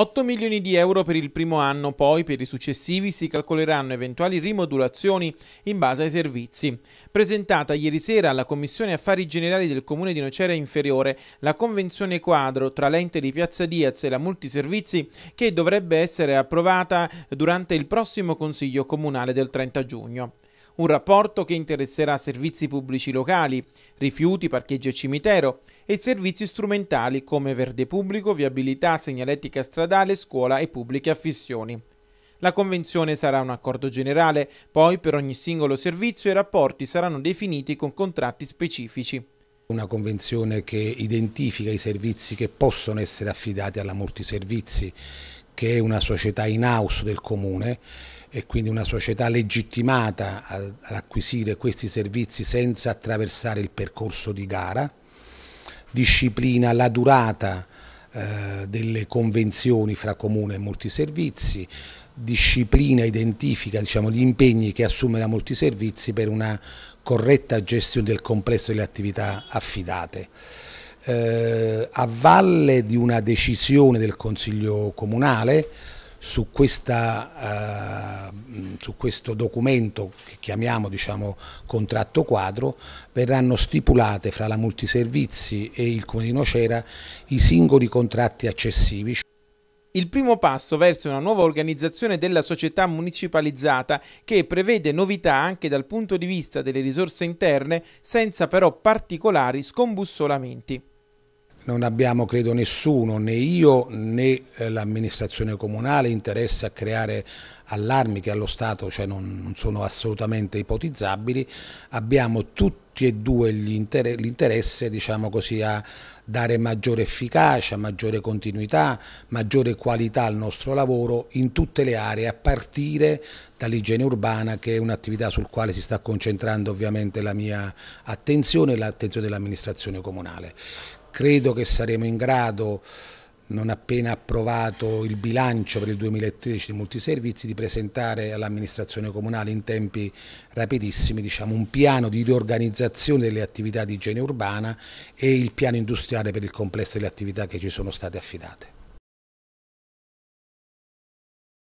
8 milioni di euro per il primo anno, poi per i successivi si calcoleranno eventuali rimodulazioni in base ai servizi. Presentata ieri sera alla Commissione Affari Generali del Comune di Nocera Inferiore la convenzione quadro tra l'ente di Piazza Diaz e la Multiservizi che dovrebbe essere approvata durante il prossimo Consiglio Comunale del 30 giugno. Un rapporto che interesserà servizi pubblici locali, rifiuti, parcheggio e cimitero e servizi strumentali come verde pubblico, viabilità, segnaletica stradale, scuola e pubbliche affissioni. La convenzione sarà un accordo generale, poi per ogni singolo servizio i rapporti saranno definiti con contratti specifici. Una convenzione che identifica i servizi che possono essere affidati alla Multiservizi, che è una società in house del comune e quindi una società legittimata ad acquisire questi servizi senza attraversare il percorso di gara, disciplina la durata eh, delle convenzioni fra comune e multiservizi, disciplina, identifica diciamo, gli impegni che assume la multiservizi per una corretta gestione del complesso delle attività affidate. Eh, a valle di una decisione del Consiglio Comunale su, questa, eh, su, questo documento che chiamiamo diciamo, contratto quadro verranno stipulate fra la multiservizi e il Comune di Nocera i singoli contratti accessivi. Il primo passo verso una nuova organizzazione della società municipalizzata che prevede novità anche dal punto di vista delle risorse interne senza però particolari scombussolamenti non abbiamo, credo, nessuno, né io né eh, l'amministrazione comunale interesse a creare allarmi che allo Stato cioè, non, non, sono assolutamente ipotizzabili, abbiamo tutti e due l'interesse diciamo così, a dare maggiore efficacia, maggiore continuità, maggiore qualità al nostro lavoro in tutte le aree, a partire dall'igiene urbana che è un'attività sul quale si sta concentrando ovviamente la mia attenzione e l'attenzione dell'amministrazione comunale. Credo che saremo in grado, non appena approvato il bilancio per il 2013 di multiservizi, di presentare all'amministrazione comunale in tempi rapidissimi diciamo, un piano di riorganizzazione delle attività di igiene urbana e il piano industriale per il complesso delle attività che ci sono state affidate.